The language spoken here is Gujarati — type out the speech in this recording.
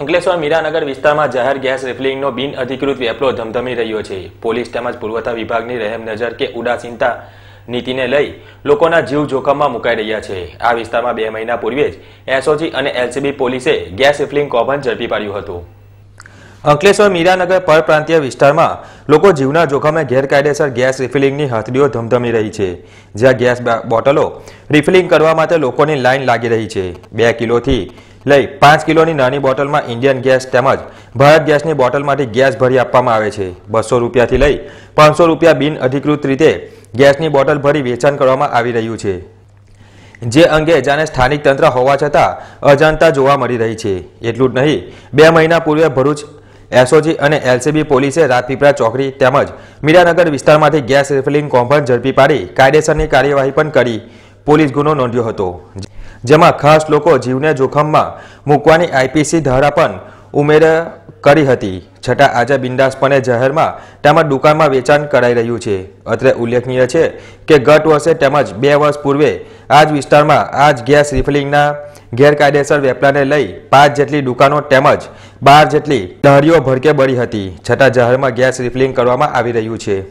અંકલેશ્વર મીરાનગર વિસ્તારમાં જાહેર ગેસ રિફિલિંગનો બિન અધિકૃત વેપલો ધમધમી રહ્યો છે પોલીસ તેમજ પુરવઠા વિભાગની રહેમ નજર કે ઉદાસીનતા નીતિને લઈ લોકોના જીવ જોખમમાં મુકાઈ રહ્યા છે આ વિસ્તારમાં બે મહિના પૂર્વે જ એસઓજી અને એલસીબી પોલીસે ગેસ રિફિલિંગ કૌભાંડ ઝડપી પાડ્યું હતું અંકલેશ્વર મીરાનગર પરપ્રાંતીય વિસ્તારમાં લોકો જીવના જોખમે ગેરકાયદેસર ગેસ રિફિલિંગની હથડીઓ ધમધમી રહી છે જ્યાં ગેસ બોટલો રિફિલિંગ કરવા માટે લોકોની લાઇન લાગી રહી છે બે કિલોથી લઈ પાંચ કિલોની નાની બોટલમાં ઇન્ડિયન ગેસ તેમજ ભારત ગેસની બોટલમાંથી ગેસ ભરી આપવામાં આવે છે બસો રૂપિયાથી લઈ પાંચસો રૂપિયા બિન અધિકૃત રીતે ગેસની બોટલ ભરી વેચાણ કરવામાં આવી રહ્યું છે જે અંગે જાણે સ્થાનિક તંત્ર હોવા છતાં અજાણતા જોવા મળી રહી છે એટલું જ નહીં બે મહિના પૂર્વે ભરૂચ એસઓજી અને એલસીબી પોલીસે રાજપીપળા ચોકડી તેમજ મીરાનગર વિસ્તારમાંથી ગેસ રિફિલિંગ કોમ્પાઉન્ડ ઝડપી પાડી કાયદેસરની કાર્યવાહી પણ કરી પોલીસ ગુનો નોંધ્યો હતો જેમાં ખાસ લોકો જીવને જોખમમાં મૂકવાની આઈપીસી ધારા પણ ઉમેર કરી હતી છતાં આજે બિંદાસપણે જાહેરમાં તેમજ દુકાનમાં વેચાણ કરાઈ રહ્યું છે અત્રે ઉલ્લેખનીય છે કે ગત વર્ષે તેમજ બે વર્ષ પૂર્વે આ જ વિસ્તારમાં આ જ ગેસ રિફિલિંગના ગેરકાયદેસર વેપલાને લઈ પાંચ જેટલી દુકાનો તેમજ બાર જેટલી લહરીઓ ભડકે બળી હતી છતાં જાહેરમાં ગેસ રિફિલિંગ કરવામાં આવી રહ્યું છે